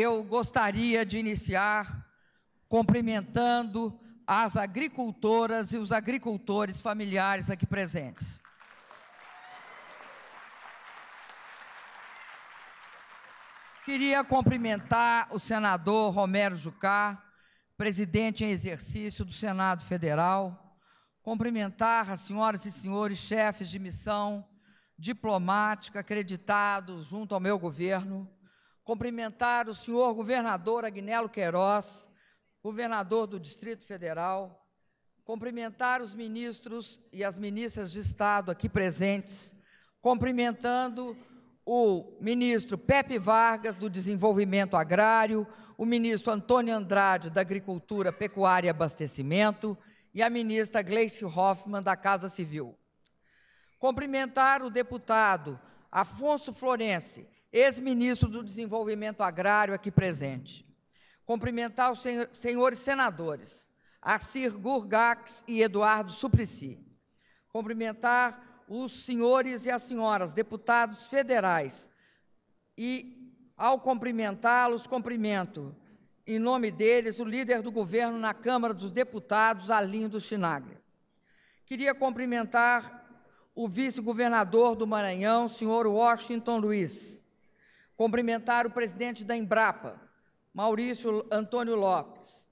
eu gostaria de iniciar cumprimentando as agricultoras e os agricultores familiares aqui presentes. Queria cumprimentar o senador Romero Jucá, presidente em exercício do Senado Federal, cumprimentar as senhoras e senhores chefes de missão diplomática acreditados junto ao meu governo, cumprimentar o senhor governador Agnelo Queiroz, governador do Distrito Federal, cumprimentar os ministros e as ministras de Estado aqui presentes, cumprimentando o ministro Pepe Vargas, do Desenvolvimento Agrário, o ministro Antônio Andrade, da Agricultura, Pecuária e Abastecimento, e a ministra Gleice Hoffmann, da Casa Civil. Cumprimentar o deputado Afonso Florense, ex-ministro do Desenvolvimento Agrário aqui presente. Cumprimentar os senhores senadores, Assir Gurgax e Eduardo Suplicy. Cumprimentar os senhores e as senhoras deputados federais. E, ao cumprimentá-los, cumprimento, em nome deles, o líder do governo na Câmara dos Deputados, Alindo Chinaglia. Queria cumprimentar o vice-governador do Maranhão, senhor Washington Luiz, cumprimentar o presidente da Embrapa, Maurício Antônio Lopes,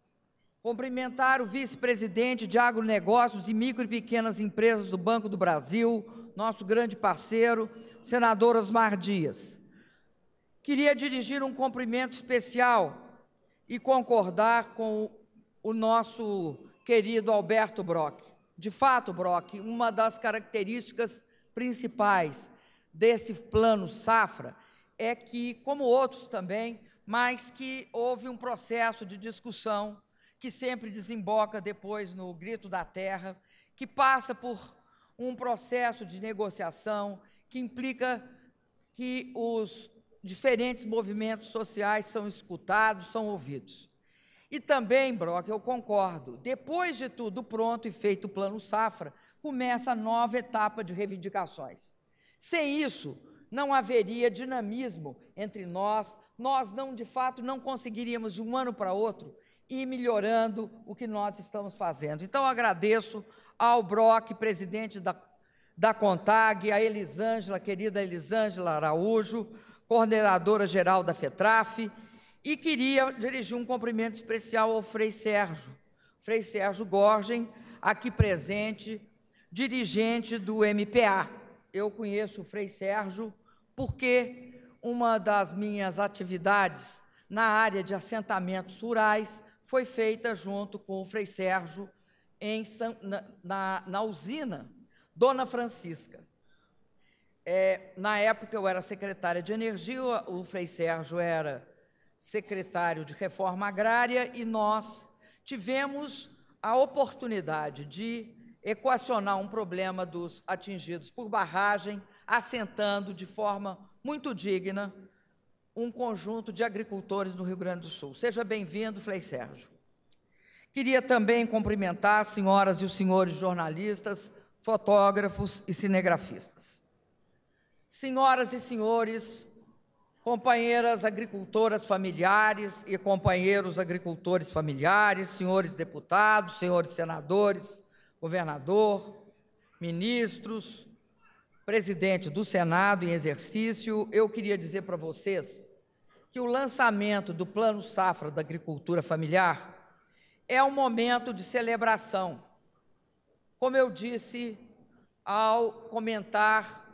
cumprimentar o vice-presidente de agronegócios e micro e pequenas empresas do Banco do Brasil, nosso grande parceiro, senador Osmar Dias. Queria dirigir um cumprimento especial e concordar com o nosso querido Alberto Brock. De fato, Brock, uma das características principais desse plano safra é que, como outros também, mas que houve um processo de discussão que sempre desemboca depois no grito da terra, que passa por um processo de negociação que implica que os diferentes movimentos sociais são escutados, são ouvidos. E também, Brock, eu concordo, depois de tudo pronto e feito o plano Safra, começa a nova etapa de reivindicações. Sem isso, não haveria dinamismo entre nós, nós não de fato não conseguiríamos de um ano para outro ir melhorando o que nós estamos fazendo. Então agradeço ao Brock, presidente da, da CONTAG, a Elisângela, querida Elisângela Araújo, coordenadora geral da FETRAF, e queria dirigir um cumprimento especial ao Frei Sérgio, Frei Sérgio Gorgen, aqui presente, dirigente do MPA. Eu conheço o Frei Sérgio porque uma das minhas atividades na área de assentamentos rurais foi feita junto com o Frei Sérgio em, na, na, na, usina Dona Francisca. É, na época eu era secretária de Energia, o Frei Sérgio era secretário de Reforma Agrária e nós tivemos a oportunidade de equacionar um problema dos atingidos por barragem assentando de forma muito digna um conjunto de agricultores do Rio Grande do Sul. Seja bem-vindo, Frei Sérgio. Queria também cumprimentar as senhoras e os senhores jornalistas, fotógrafos e cinegrafistas. Senhoras e senhores, companheiras agricultoras familiares e companheiros agricultores familiares, senhores deputados, senhores senadores, governador, ministros, presidente do Senado em exercício, eu queria dizer para vocês que o lançamento do Plano Safra da Agricultura Familiar é um momento de celebração. Como eu disse ao comentar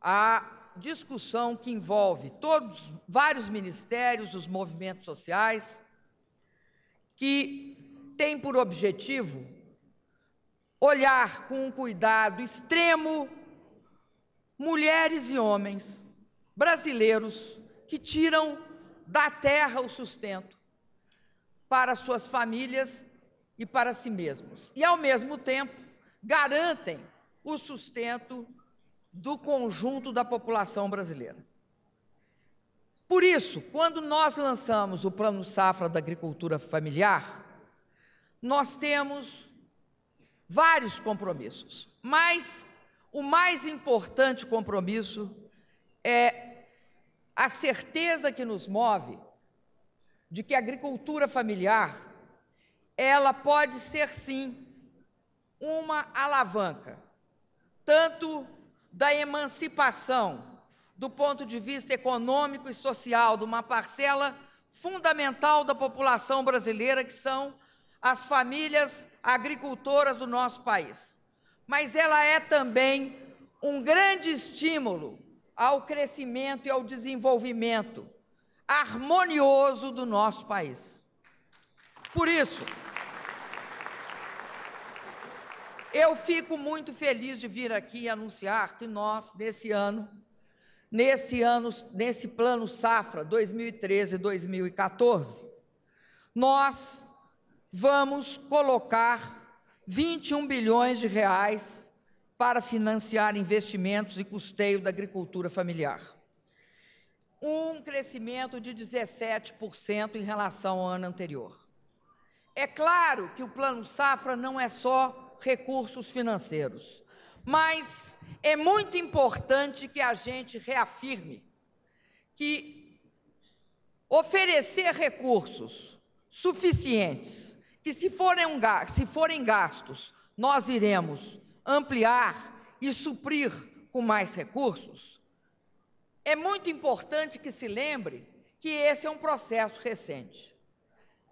a discussão que envolve todos vários ministérios, os movimentos sociais que tem por objetivo olhar com um cuidado extremo mulheres e homens brasileiros que tiram da terra o sustento para suas famílias e para si mesmos. E, ao mesmo tempo, garantem o sustento do conjunto da população brasileira. Por isso, quando nós lançamos o Plano Safra da Agricultura Familiar, nós temos vários compromissos, mas o mais importante compromisso é a certeza que nos move de que a agricultura familiar ela pode ser sim uma alavanca tanto da emancipação do ponto de vista econômico e social de uma parcela fundamental da população brasileira que são as famílias agricultoras do nosso país mas ela é também um grande estímulo ao crescimento e ao desenvolvimento harmonioso do nosso país. Por isso, eu fico muito feliz de vir aqui anunciar que nós, nesse ano, nesse ano, nesse plano safra 2013-2014, nós vamos colocar 21 bilhões de reais para financiar investimentos e custeio da agricultura familiar. Um crescimento de 17% em relação ao ano anterior. É claro que o Plano Safra não é só recursos financeiros, mas é muito importante que a gente reafirme que oferecer recursos suficientes que se forem, se forem gastos, nós iremos ampliar e suprir com mais recursos, é muito importante que se lembre que esse é um processo recente.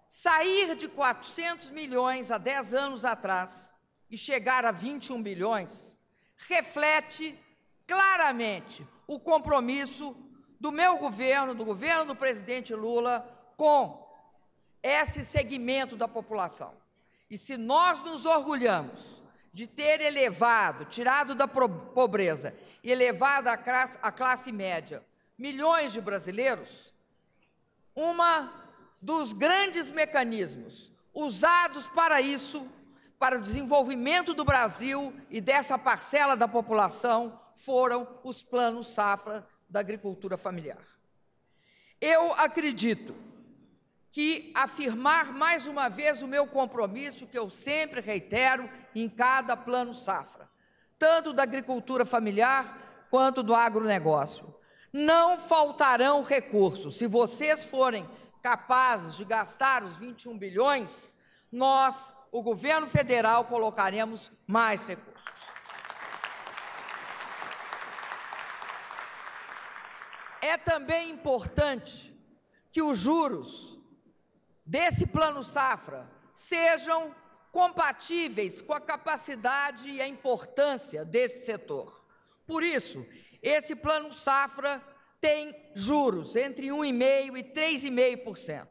Sair de 400 milhões há 10 anos atrás e chegar a 21 bilhões reflete claramente o compromisso do meu governo, do governo do presidente Lula, com esse segmento da população. E se nós nos orgulhamos de ter elevado, tirado da pobreza e elevado à classe, à classe média milhões de brasileiros, uma dos grandes mecanismos usados para isso, para o desenvolvimento do Brasil e dessa parcela da população, foram os planos safra da agricultura familiar. Eu acredito que afirmar mais uma vez o meu compromisso, que eu sempre reitero em cada plano safra, tanto da agricultura familiar quanto do agronegócio. Não faltarão recursos. Se vocês forem capazes de gastar os 21 bilhões, nós, o governo federal, colocaremos mais recursos. É também importante que os juros desse plano safra sejam compatíveis com a capacidade e a importância desse setor. Por isso, esse plano safra tem juros entre 1,5% e 3,5%.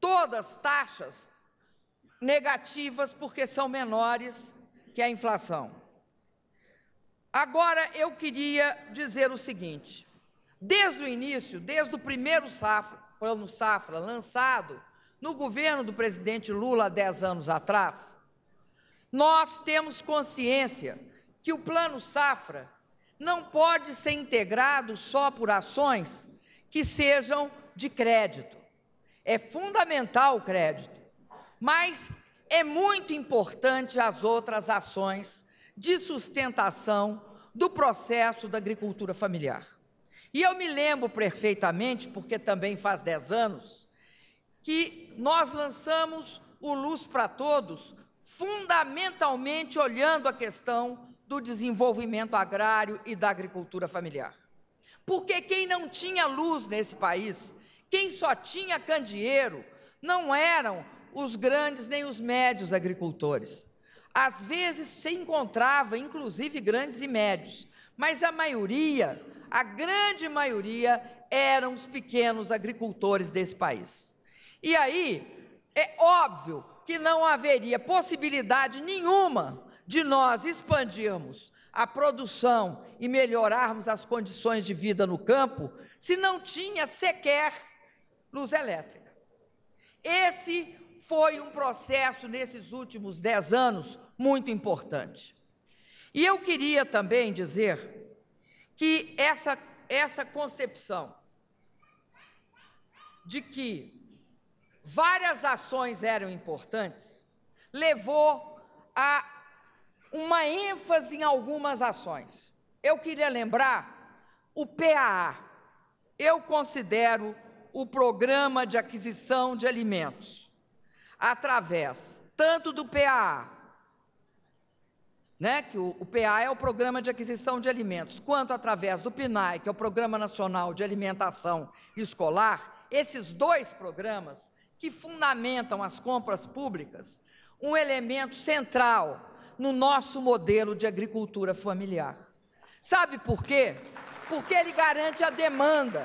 Todas taxas negativas porque são menores que a inflação. Agora eu queria dizer o seguinte: desde o início, desde o primeiro safra, Plano Safra, lançado no governo do presidente Lula há 10 anos atrás, nós temos consciência que o Plano Safra não pode ser integrado só por ações que sejam de crédito. É fundamental o crédito, mas é muito importante as outras ações de sustentação do processo da agricultura familiar. E eu me lembro perfeitamente, porque também faz 10 anos, que nós lançamos o Luz para Todos, fundamentalmente olhando a questão do desenvolvimento agrário e da agricultura familiar. Porque quem não tinha luz nesse país, quem só tinha candeeiro, não eram os grandes nem os médios agricultores. Às vezes se encontrava, inclusive, grandes e médios, mas a maioria a grande maioria eram os pequenos agricultores desse país. E aí, é óbvio que não haveria possibilidade nenhuma de nós expandirmos a produção e melhorarmos as condições de vida no campo se não tinha sequer luz elétrica. Esse foi um processo nesses últimos dez anos muito importante. E eu queria também dizer que essa, essa concepção de que várias ações eram importantes levou a uma ênfase em algumas ações. Eu queria lembrar o PAA. Eu considero o Programa de Aquisição de Alimentos, através tanto do PAA né, que o, o, PA é o Programa de Aquisição de Alimentos, quanto através do PNAE, que é o Programa Nacional de Alimentação Escolar, esses dois programas que fundamentam as compras públicas, um elemento central no nosso modelo de agricultura familiar. Sabe por quê? Porque ele garante a demanda.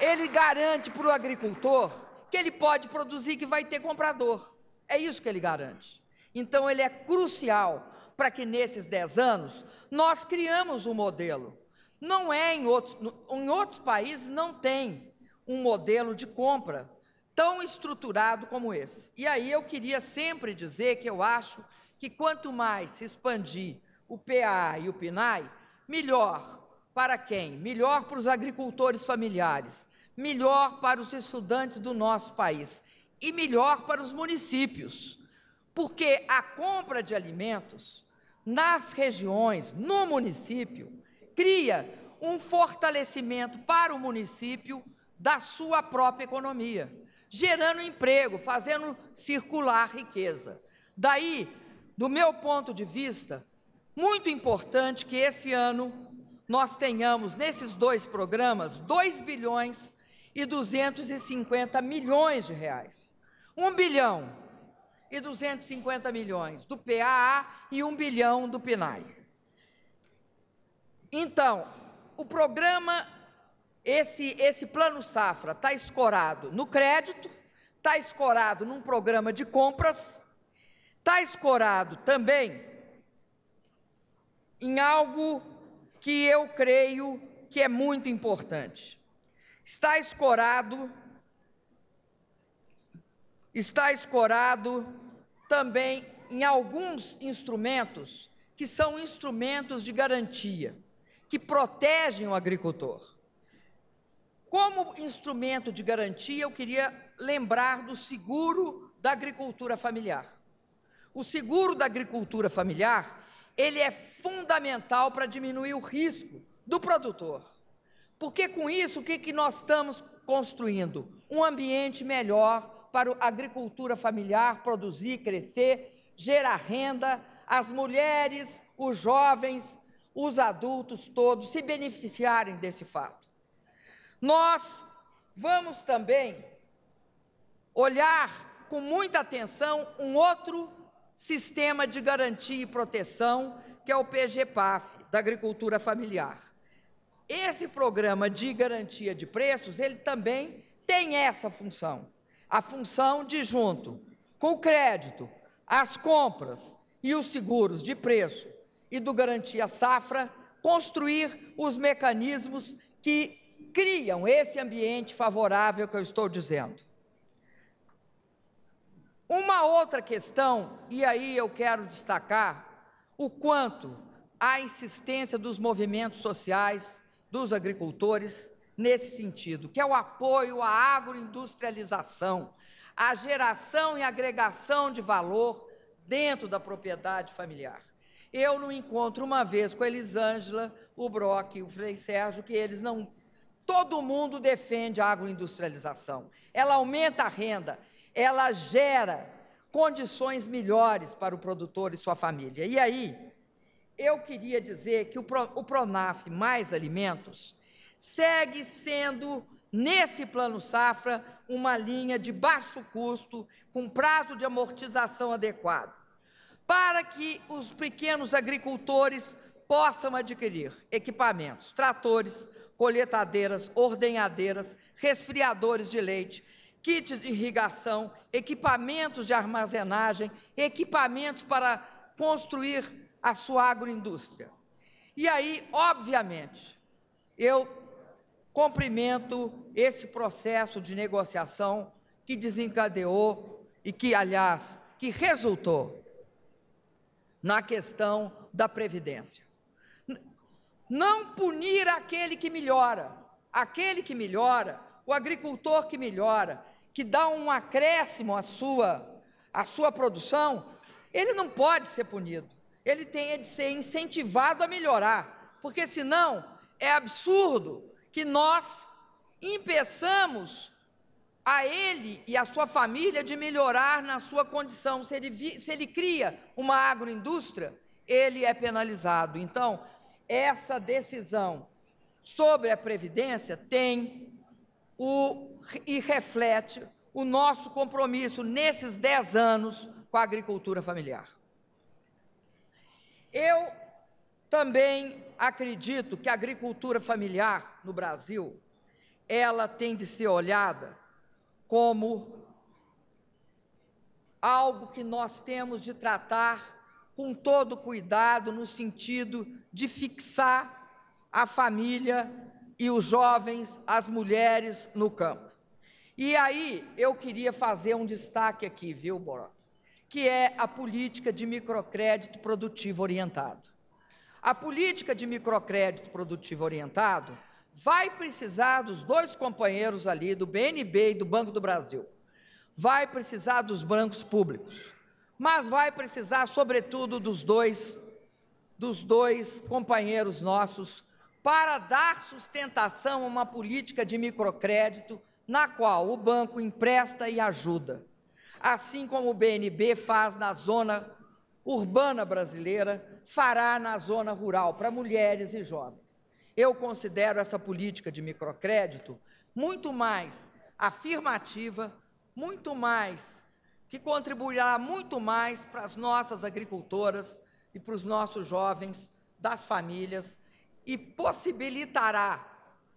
Ele garante para o agricultor que ele pode produzir que vai ter comprador. É isso que ele garante. Então ele é crucial para que nesses 10 anos nós criamos um modelo. Não é em outros, em outros países não tem um modelo de compra tão estruturado como esse. E aí eu queria sempre dizer que eu acho que quanto mais se expandir o PA e o PNAE, melhor para quem? Melhor para os agricultores familiares, melhor para os estudantes do nosso país e melhor para os municípios. Porque a compra de alimentos nas regiões, no município, cria um fortalecimento para o município da sua própria economia, gerando emprego, fazendo circular riqueza. Daí, do meu ponto de vista, muito importante que esse ano nós tenhamos nesses dois programas 2 bilhões e 250 milhões de reais. 1 bilhão e 250 milhões do PAA e 1 bilhão do PNAE. Então, o programa, esse, esse plano safra está escorado no crédito, está escorado num programa de compras, está escorado também em algo que eu creio que é muito importante. Está escorado está escorado também em alguns instrumentos que são instrumentos de garantia, que protegem o agricultor. Como instrumento de garantia, eu queria lembrar do seguro da agricultura familiar. O seguro da agricultura familiar, ele é fundamental para diminuir o risco do produtor. Porque com isso, o que, que nós estamos construindo? Um ambiente melhor para a agricultura familiar produzir, crescer, gerar renda, as mulheres, os jovens, os adultos todos se beneficiarem desse fato. Nós vamos também olhar com muita atenção um outro sistema de garantia e proteção, que é o PGPAF, da agricultura familiar. Esse programa de garantia de preços, ele também tem essa função a função de junto com o crédito, as compras e os seguros de preço e do garantia safra, construir os mecanismos que criam esse ambiente favorável que eu estou dizendo. Uma outra questão, e aí eu quero destacar o quanto a insistência dos movimentos sociais, dos agricultores, nesse sentido, que é o apoio à agroindustrialização, à geração e agregação de valor dentro da propriedade familiar. Eu não encontro uma vez com a Elisângela, o Brock e o Frei Sérgio que eles não. Todo mundo defende a agroindustrialização. Ela aumenta a renda, ela gera condições melhores para o produtor e sua família. E aí, eu queria dizer que o, o Pronaf Mais Alimentos segue sendo, nesse plano safra, uma linha de baixo custo, com prazo de amortização adequado, para que os pequenos agricultores possam adquirir equipamentos, tratores, colheitadeiras, ordenhadeiras, resfriadores de leite, kits de irrigação, equipamentos de armazenagem, equipamentos para construir a sua agroindústria. E aí, obviamente, eu cumprimento esse processo de negociação que desencadeou e que, aliás, que resultou na questão da previdência. Não punir aquele que melhora, aquele que melhora, o agricultor que melhora, que dá um acréscimo à sua à sua produção, ele não pode ser punido. Ele tem de ser incentivado a melhorar, porque senão é absurdo que nós impeçamos a ele e a sua família de melhorar na sua condição. Se ele, vi, se ele cria uma agroindústria, ele é penalizado. Então, essa decisão sobre a Previdência tem o, e reflete o nosso compromisso nesses 10 anos com a agricultura familiar. Eu também acredito que a agricultura familiar no Brasil, ela tem de ser olhada como algo que nós temos de tratar com todo cuidado no sentido de fixar a família e os jovens, as mulheres no campo. E aí eu queria fazer um destaque aqui, viu, Boroc? Que é a política de microcrédito produtivo orientado. A política de microcrédito produtivo orientado vai precisar dos dois companheiros ali, do BNB e do Banco do Brasil. Vai precisar dos bancos públicos, mas vai precisar, sobretudo, dos dois, dos dois companheiros nossos para dar sustentação a uma política de microcrédito na qual o banco empresta e ajuda, assim como o BNB faz na zona urbana brasileira fará na zona rural para mulheres e jovens. Eu considero essa política de microcrédito muito mais afirmativa, muito mais que contribuirá muito mais para as nossas agricultoras e para os nossos jovens das famílias e possibilitará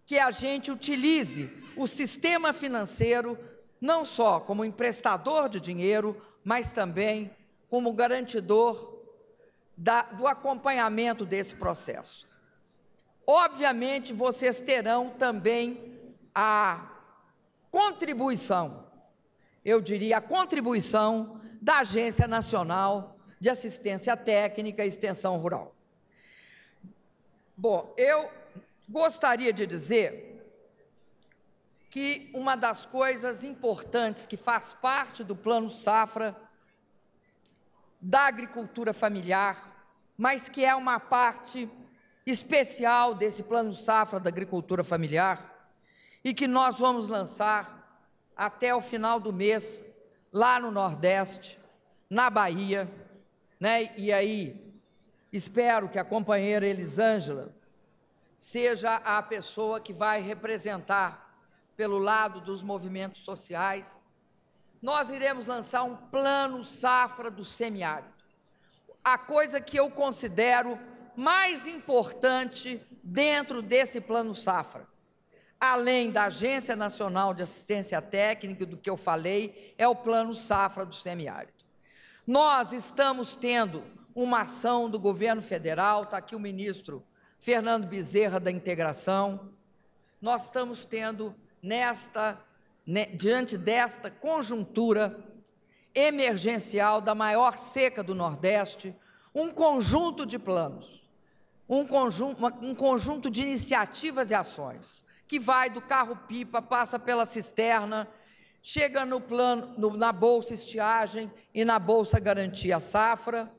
que a gente utilize o sistema financeiro não só como emprestador de dinheiro, mas também como garantidor da, do acompanhamento desse processo. Obviamente, vocês terão também a contribuição, eu diria, a contribuição da Agência Nacional de Assistência Técnica e Extensão Rural. Bom, eu gostaria de dizer que uma das coisas importantes que faz parte do Plano Safra da agricultura familiar, mas que é uma parte especial desse plano safra da agricultura familiar e que nós vamos lançar até o final do mês lá no Nordeste, na Bahia, né? E aí espero que a companheira Elisângela seja a pessoa que vai representar pelo lado dos movimentos sociais nós iremos lançar um plano safra do semiárido. A coisa que eu considero mais importante dentro desse plano safra, além da Agência Nacional de Assistência Técnica, do que eu falei, é o plano safra do semiárido. Nós estamos tendo uma ação do governo federal, está aqui o ministro Fernando Bezerra da Integração. Nós estamos tendo nesta né, diante desta conjuntura emergencial da maior seca do Nordeste, um conjunto de planos, um conjunto, um conjunto de iniciativas e ações, que vai do carro-pipa, passa pela cisterna, chega no plano, no, na Bolsa Estiagem e na Bolsa Garantia Safra,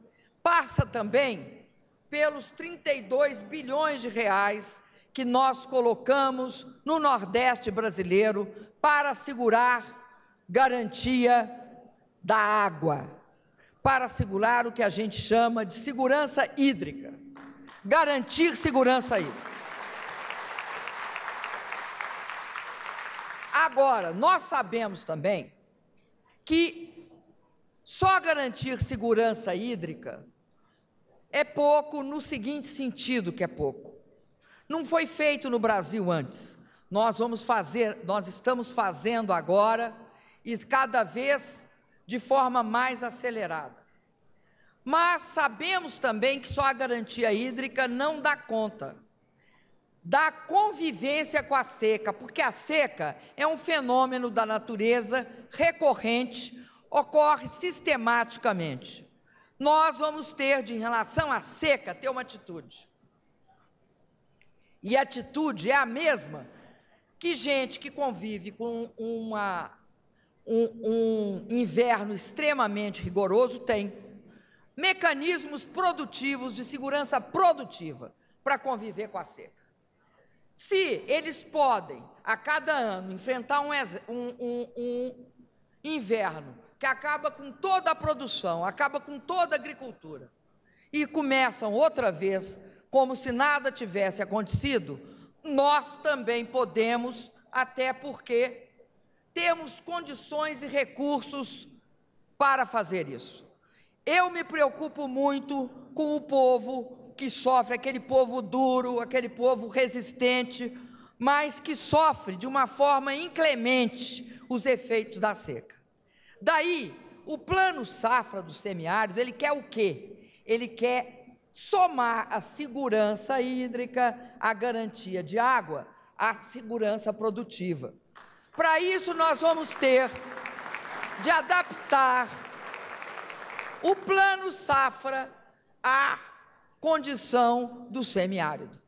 passa também pelos 32 bilhões de reais que nós colocamos no Nordeste brasileiro para segurar garantia da água, para segurar o que a gente chama de segurança hídrica. Garantir segurança hídrica. Agora, nós sabemos também que só garantir segurança hídrica é pouco no seguinte sentido que é pouco. Não foi feito no Brasil antes nós vamos fazer, nós estamos fazendo agora e cada vez de forma mais acelerada. Mas sabemos também que só a garantia hídrica não dá conta da convivência com a seca, porque a seca é um fenômeno da natureza recorrente, ocorre sistematicamente. Nós vamos ter, de em relação à seca, ter uma atitude. E a atitude é a mesma que gente que convive com uma, um, um inverno extremamente rigoroso tem mecanismos produtivos de segurança produtiva para conviver com a seca. Se eles podem, a cada ano, enfrentar um, um, um, inverno que acaba com toda a produção, acaba com toda a agricultura, e começam outra vez, como se nada tivesse acontecido, nós também podemos, até porque temos condições e recursos para fazer isso. Eu me preocupo muito com o povo que sofre, aquele povo duro, aquele povo resistente, mas que sofre de uma forma inclemente os efeitos da seca. Daí, o plano safra dos semiárido, ele quer o quê? Ele quer somar a segurança hídrica a garantia de água, a segurança produtiva. Para isso, nós vamos ter de adaptar o plano safra à condição do semiárido.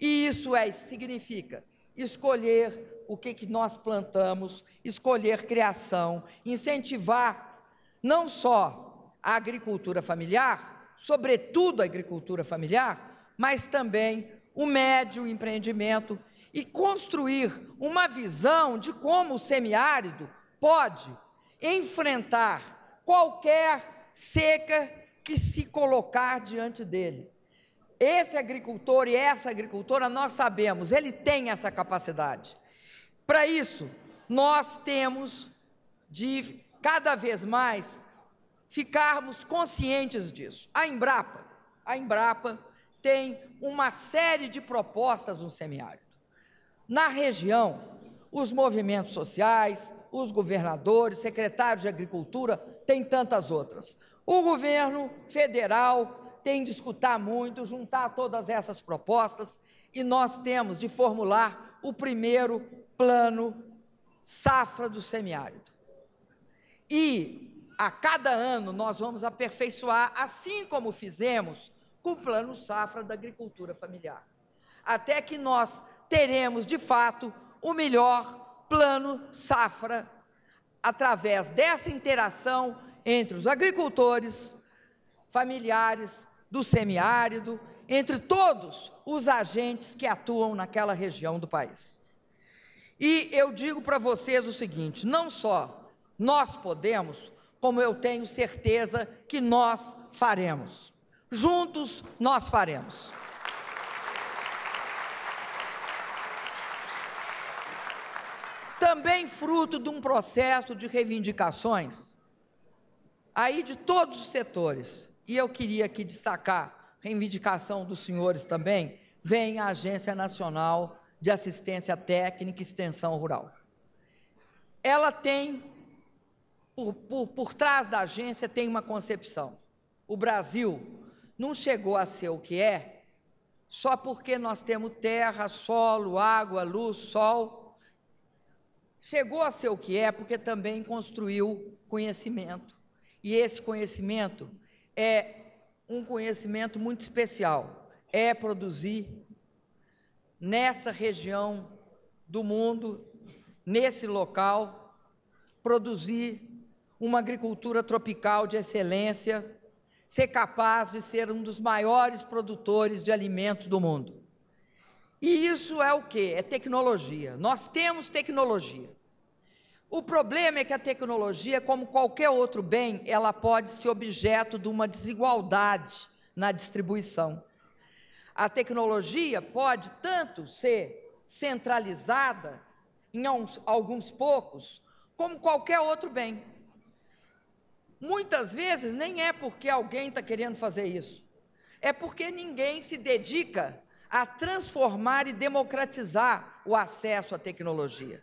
E isso é, significa escolher o que, que nós plantamos, escolher criação, incentivar não só a agricultura familiar, sobretudo a agricultura familiar, mas também o médio empreendimento e construir uma visão de como o semiárido pode enfrentar qualquer seca que se colocar diante dele. Esse agricultor e essa agricultora, nós sabemos, ele tem essa capacidade. Para isso, nós temos de cada vez mais ficarmos conscientes disso. A Embrapa, a Embrapa tem uma série de propostas no semiárido. Na região, os movimentos sociais, os governadores, secretários de agricultura, tem tantas outras. O governo federal tem de escutar muito, juntar todas essas propostas e nós temos de formular o primeiro plano safra do semiárido. E a cada ano nós vamos aperfeiçoar, assim como fizemos com o Plano Safra da Agricultura Familiar. Até que nós teremos, de fato, o melhor Plano Safra, através dessa interação entre os agricultores, familiares, do semiárido, entre todos os agentes que atuam naquela região do país. E eu digo para vocês o seguinte: não só nós podemos, como eu tenho certeza que nós faremos. Juntos nós faremos. Também fruto de um processo de reivindicações, aí de todos os setores, e eu queria aqui destacar reivindicação dos senhores também, vem a Agência Nacional de Assistência Técnica e Extensão Rural. Ela tem por, por, por trás da agência tem uma concepção. O Brasil não chegou a ser o que é só porque nós temos terra, solo, água, luz, sol. Chegou a ser o que é porque também construiu conhecimento. E esse conhecimento é um conhecimento muito especial. É produzir nessa região do mundo, nesse local, produzir uma agricultura tropical de excelência, ser capaz de ser um dos maiores produtores de alimentos do mundo. E isso é o que? É tecnologia. Nós temos tecnologia. O problema é que a tecnologia, como qualquer outro bem, ela pode ser objeto de uma desigualdade na distribuição. A tecnologia pode tanto ser centralizada em alguns poucos, como qualquer outro bem. Muitas vezes nem é porque alguém está querendo fazer isso, é porque ninguém se dedica a transformar e democratizar o acesso à tecnologia.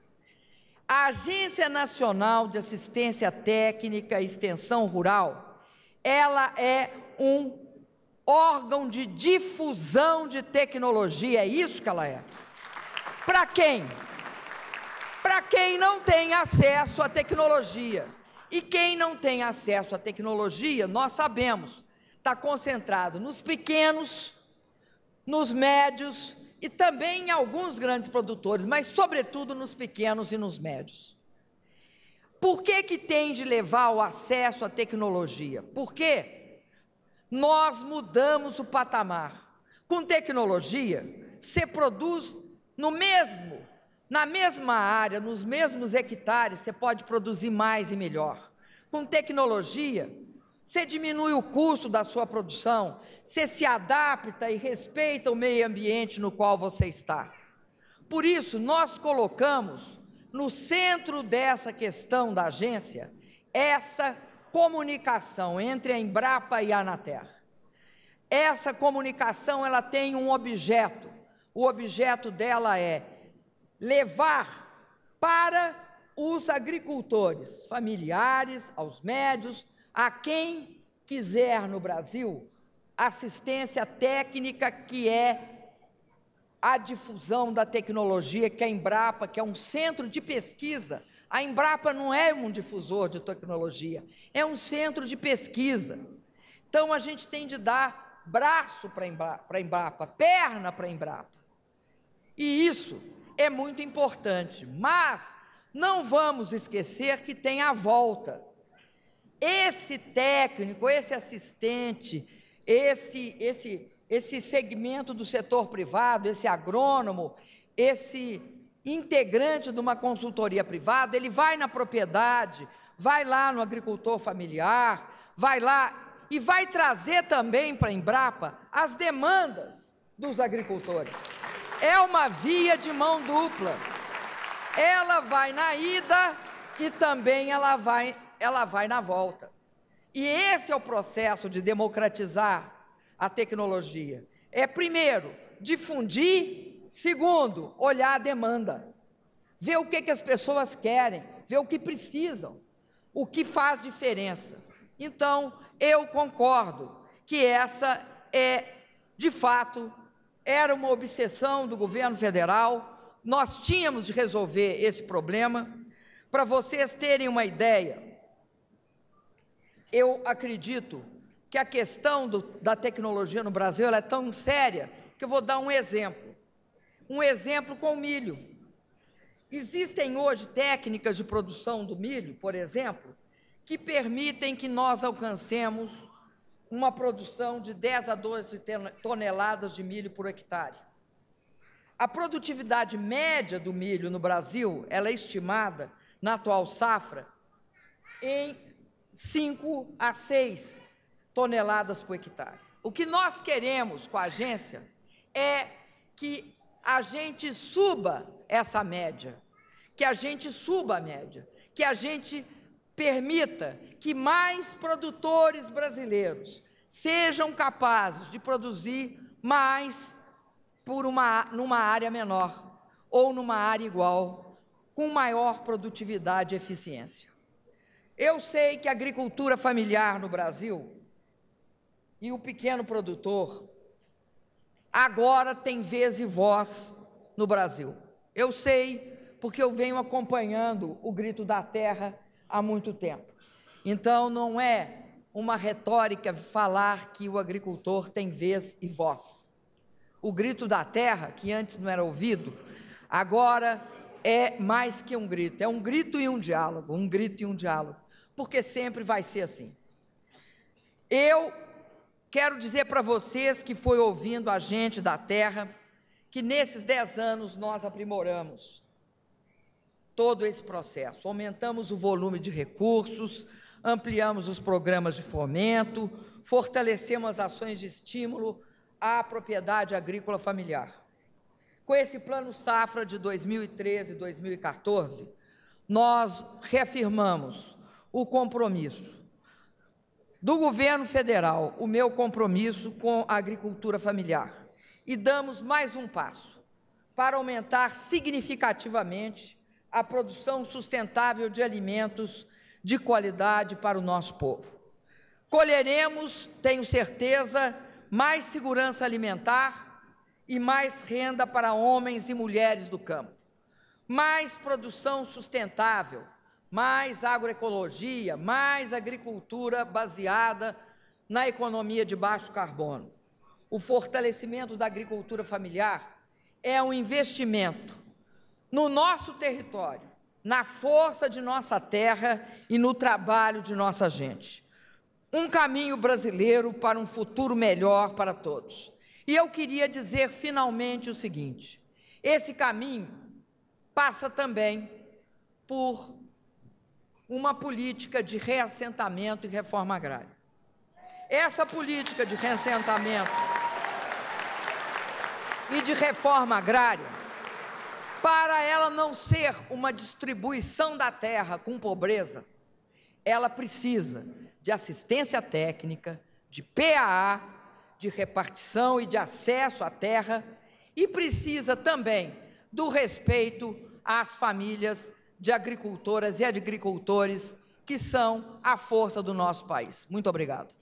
A Agência Nacional de Assistência Técnica e Extensão Rural, ela é um órgão de difusão de tecnologia, é isso que ela é. Para quem? Para quem não tem acesso à tecnologia. E quem não tem acesso à tecnologia, nós sabemos, está concentrado nos pequenos, nos médios e também em alguns grandes produtores, mas sobretudo nos pequenos e nos médios. Por que, que tem de levar o acesso à tecnologia? Porque nós mudamos o patamar. Com tecnologia, você produz no mesmo na mesma área, nos mesmos hectares, você pode produzir mais e melhor. Com tecnologia, você diminui o custo da sua produção, você se adapta e respeita o meio ambiente no qual você está. Por isso, nós colocamos no centro dessa questão da agência essa comunicação entre a Embrapa e a Anater. Essa comunicação ela tem um objeto. O objeto dela é levar para os agricultores, familiares, aos médios, a quem quiser no Brasil, assistência técnica que é a difusão da tecnologia que a Embrapa, que é um centro de pesquisa, a Embrapa não é um difusor de tecnologia, é um centro de pesquisa. Então a gente tem de dar braço para a Embrapa, Embrapa, perna para a Embrapa. E isso é muito importante, mas não vamos esquecer que tem a volta. Esse técnico, esse assistente, esse esse esse segmento do setor privado, esse agrônomo, esse integrante de uma consultoria privada, ele vai na propriedade, vai lá no agricultor familiar, vai lá e vai trazer também para a Embrapa as demandas dos agricultores. É uma via de mão dupla. Ela vai na ida e também ela vai, ela vai na volta. E esse é o processo de democratizar a tecnologia. É primeiro, difundir, segundo, olhar a demanda. Ver o que, que as pessoas querem, ver o que precisam, o que faz diferença. Então, eu concordo que essa é, de fato, era uma obsessão do governo federal, nós tínhamos de resolver esse problema. Para vocês terem uma ideia, eu acredito que a questão do, da tecnologia no Brasil é tão séria que eu vou dar um exemplo. Um exemplo com o milho. Existem hoje técnicas de produção do milho, por exemplo, que permitem que nós alcancemos uma produção de 10 a 12 toneladas de milho por hectare. A produtividade média do milho no Brasil ela é estimada, na atual safra, em 5 a 6 toneladas por hectare. O que nós queremos com a agência é que a gente suba essa média, que a gente suba a média, que a gente permita que mais produtores brasileiros sejam capazes de produzir mais por uma, numa área menor ou numa área igual, com maior produtividade e eficiência. Eu sei que a agricultura familiar no Brasil e o pequeno produtor agora tem vez e voz no Brasil. Eu sei porque eu venho acompanhando o grito da terra há muito tempo. Então, não é uma retórica falar que o agricultor tem vez e voz. O grito da terra, que antes não era ouvido, agora é mais que um grito, é um grito e um diálogo, um grito e um diálogo, porque sempre vai ser assim. Eu quero dizer para vocês que foi ouvindo a gente da terra, que nesses dez anos nós aprimoramos todo esse processo. Aumentamos o volume de recursos, ampliamos os programas de fomento, fortalecemos as ações de estímulo à propriedade agrícola familiar. Com esse plano safra de 2013-2014, nós reafirmamos o compromisso do governo federal, o meu compromisso com a agricultura familiar. E damos mais um passo para aumentar significativamente a produção sustentável de alimentos de qualidade para o nosso povo. Colheremos, tenho certeza, mais segurança alimentar e mais renda para homens e mulheres do campo. Mais produção sustentável, mais agroecologia, mais agricultura baseada na economia de baixo carbono. O fortalecimento da agricultura familiar é um investimento no nosso território, na força de nossa terra e no trabalho de nossa gente. Um caminho brasileiro para um futuro melhor para todos. E eu queria dizer finalmente o seguinte: esse caminho passa também por uma política de reassentamento e reforma agrária. Essa política de reassentamento e de reforma agrária para ela não ser uma distribuição da terra com pobreza, ela precisa de assistência técnica, de PAA, de repartição e de acesso à terra, e precisa também do respeito às famílias de agricultoras e agricultores que são a força do nosso país. Muito obrigado.